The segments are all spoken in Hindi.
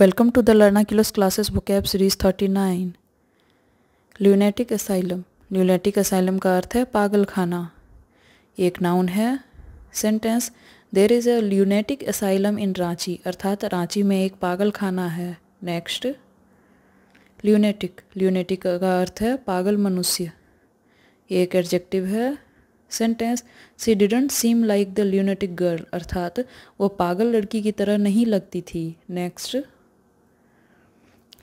welcome to the to classes book app series thirty nine lunatic asylum lunatic asylum का अर्थ है पागल खाना एक नाउन है sentence there is a lunatic asylum in Ranchi अर्थात रांची में एक पागल खाना है नेक्स्ट ल्यूनेटिक ल्यूनेटिक का अर्थ है पागल मनुष्य एक एडजेक्टिव है sentence she didn't seem like the lunatic girl अर्थात वो पागल लड़की की तरह नहीं लगती थी नेक्स्ट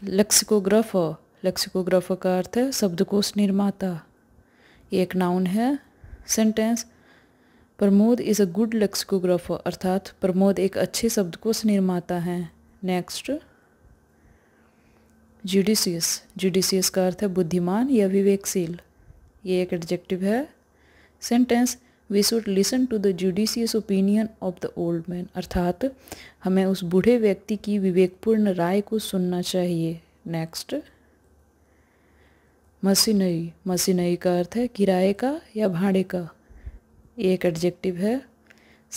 लेक्सिकोग्राफर लेक्सिकोग्राफर का अर्थ है शब्दकोश निर्माता ये एक नाउन है sentence Pramod is a good lexicographer अर्थात प्रमोद एक अच्छे शब्दकोश निर्माता हैं नेक्स्ट जुडिशियस जुडिशियस का अर्थ है बुद्धिमान या विवेकशील ये एक एडजेक्टिव है sentence we should listen to the judicious opinion of the old man अर्थात हमें उस बूढ़े व्यक्ति की विवेकपूर्ण राय को सुनना चाहिए नेक्स्ट मसीनई मसीनई का अर्थ है किराए का या भाड़े का ये एक एडजेक्टिव है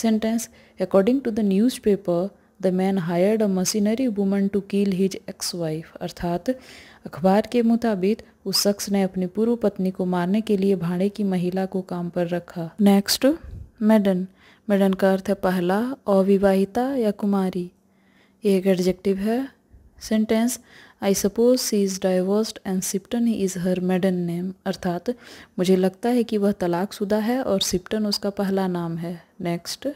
sentence according to the newspaper the man hired a machinery woman to kill his ex wife अर्थात अखबार के मुताबिक उस शख्स ने अपनी पूर्व पत्नी को मारने के लिए भाड़े की महिला को काम पर रखा नेक्स्ट मैडन मैडन का अर्थ है पहला अविवाहिता या कुमारी ये एक एडजेक्टिव है sentence I suppose she is divorced and Sipton is her maiden name अर्थात मुझे लगता है कि वह तलाकशुदा है और सिप्टन उसका पहला नाम है नेक्स्ट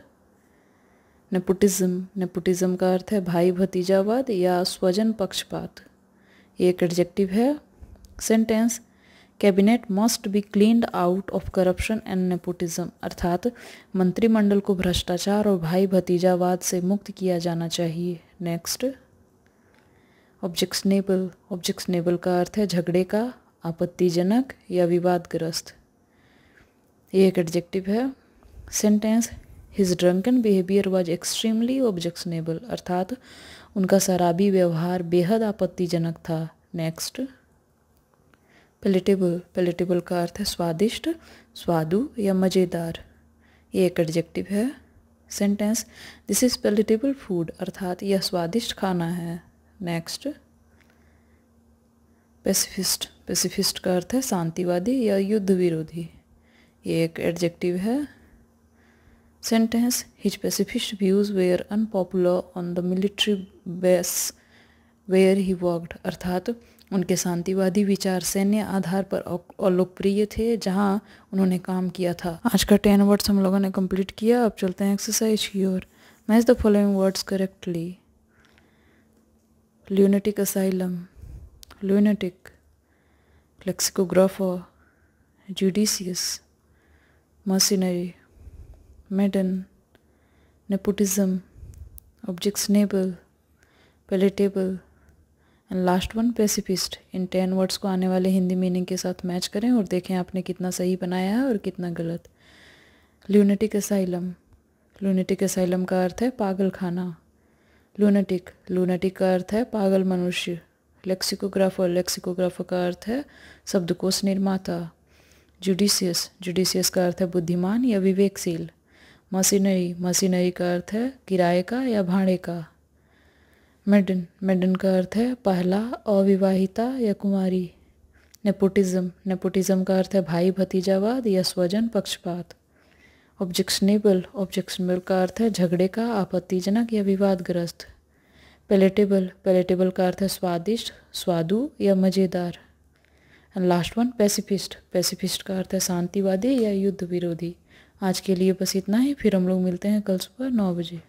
नेपोटिज्म नेपोटिज्म का अर्थ है भाई भतीजावाद या स्वजन पक्षपात ये एक एडजेक्टिव है sentence cabinet must be cleaned out of corruption and nepotism अर्थात मंत्रिमंडल को भ्रष्टाचार और भाई भतीजावाद से मुक्त किया जाना चाहिए नेक्स्ट ऑब्जेक्शनेबल ऑब्जेक्शनेबल का अर्थ है झगड़े का आपत्तिजनक या विवादग्रस्त ये एक एडजेक्टिव है sentence his drunken behaviour was extremely objectionable अर्थात उनका शराबी व्यवहार बेहद आपत्तिजनक था नेक्स्ट पेलेटेबल पेलेटेबल का अर्थ है स्वादिष्ट स्वादु या मज़ेदार ये एक एडजेक्टिव है sentence this is palatable food अर्थात यह स्वादिष्ट खाना है नेक्स्ट पेसिफिस्ट पेसिफिस्ट का अर्थ है शांतिवादी या युद्ध विरोधी ये एक एडजेक्टिव है sentence his pacifist views were unpopular on the military base where he worked अर्थात उनके शांतिवादी विचार सैन्य आधार पर अलोकप्रिय थे जहाँ उन्होंने काम किया था आज का टेन वर्ड्स हम लोगों ने कंप्लीट किया अब चलते हैं एक्सरसाइज की ओर match the following words correctly lunatic asylum lunatic lexicographer judicious machinery maiden objectionable palatable and last one pacifist इन टेन वर्ड्स को आने वाले हिंदी मीनिंग के साथ मैच करें और देखें आपने कितना सही बनाया है और कितना गलत ल्यूनेटिक असाइलम लूनेटिक असाइलम का अर्थ है पागल खाना लूनेटिक लूनेटिक का अर्थ है पागल मनुष्य लेक्सिकोग्राफर लेक्सिकोग्राफर का अर्थ है शब्दकोश निर्माता जुडिशियस जुडिशियस का अर्थ है बुद्धिमान या विवेकशील मसीनरी मसीनरी का अर्थ है किराए का या भाड़े का मेडन मेडन का अर्थ है पहला अविवाहिता या कुमारी नेपोटिज्म नेपोटिज्म का अर्थ है भाई भतीजावाद या स्वजन पक्षपात ऑब्जेक्शनेबल ऑब्जेक्शनेबल का अर्थ है झगड़े का आपत्तिजनक या विवादग्रस्त पेलेटेबल पेलेटेबल का अर्थ है स्वादिष्ट स्वादु या मज़ेदार and last one pacifist pacifist का अर्थ है शांतिवादी या युद्ध विरोधी आज के लिए बस इतना ही फिर हम लोग मिलते हैं कल सुबह नौ बजे